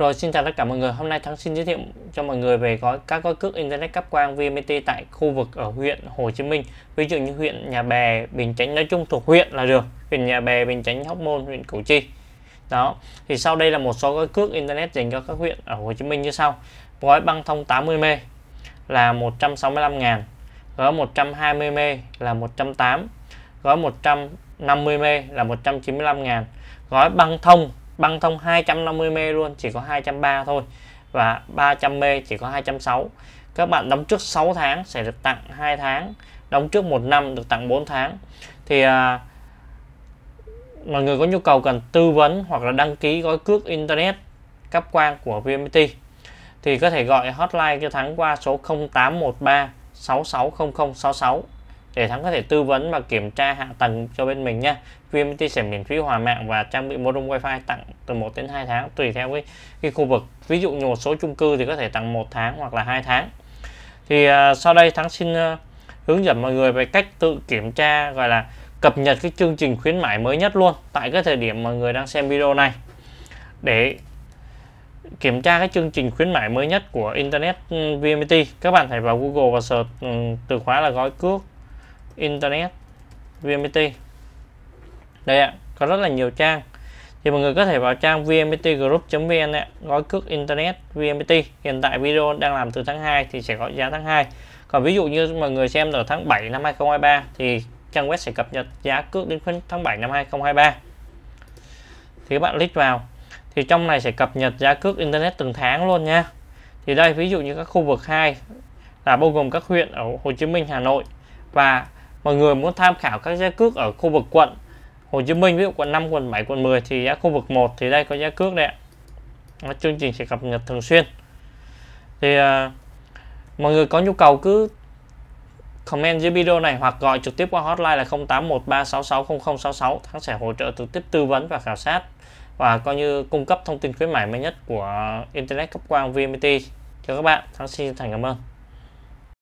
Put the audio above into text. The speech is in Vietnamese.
Rồi xin chào tất cả mọi người, hôm nay Thắng xin giới thiệu cho mọi người về gói các gói cước Internet cáp quang VMT tại khu vực ở huyện Hồ Chí Minh. Ví dụ như huyện Nhà Bè, Bình Chánh, nói chung thuộc huyện là được. Huyện Nhà Bè, Bình Chánh, Hóc Môn, huyện Củ Chi. Đó, thì sau đây là một số gói cước Internet dành cho các huyện ở Hồ Chí Minh như sau. Gói băng thông 80M là 165 000 gói 120M là 108, gói 150M là 195 000 gói băng thông băng thông 250m luôn chỉ có 230 thôi và 300m chỉ có 260 các bạn đóng trước 6 tháng sẽ được tặng 2 tháng đóng trước 1 năm được tặng 4 tháng thì à, mọi người có nhu cầu cần tư vấn hoặc là đăng ký gói cước internet cáp quang của VMT thì có thể gọi hotline cho Thắng qua số 0813 660066 để Thắng có thể tư vấn và kiểm tra hạ tầng cho bên mình nhé. VMT sẽ miễn phí hòa mạng và trang bị modem wifi tặng từ 1 đến 2 tháng tùy theo cái, cái khu vực. Ví dụ như một số chung cư thì có thể tặng 1 tháng hoặc là 2 tháng. Thì uh, sau đây Thắng xin uh, hướng dẫn mọi người về cách tự kiểm tra gọi là cập nhật cái chương trình khuyến mãi mới nhất luôn tại cái thời điểm mọi người đang xem video này. Để kiểm tra cái chương trình khuyến mãi mới nhất của Internet ừ, VMT các bạn hãy vào Google và search ừ, từ khóa là gói cước internet VMT đây ạ có rất là nhiều trang thì mọi người có thể vào trang vmtgroup vn gói cước internet VMT hiện tại video đang làm từ tháng 2 thì sẽ có giá tháng 2 còn ví dụ như mọi người xem ở tháng 7 năm 2023 thì trang web sẽ cập nhật giá cước đến tháng 7 năm 2023 thì các bạn click vào thì trong này sẽ cập nhật giá cước internet từng tháng luôn nha thì đây ví dụ như các khu vực 2 là bao gồm các huyện ở Hồ Chí Minh Hà Nội và mọi người muốn tham khảo các giá cước ở khu vực quận Hồ Chí Minh ví dụ quận 5 quận 7 quận 10 thì giá khu vực 1 thì đây có giá cước đấy ạ chương trình sẽ cập nhật thường xuyên thì à, mọi người có nhu cầu cứ comment dưới video này hoặc gọi trực tiếp qua hotline là 0813660066 thắng sẽ hỗ trợ trực tiếp tư vấn và khảo sát và coi như cung cấp thông tin khuyến mãi mới nhất của Internet cấp quang VMT cho các bạn. Thắng xin thành cảm ơn.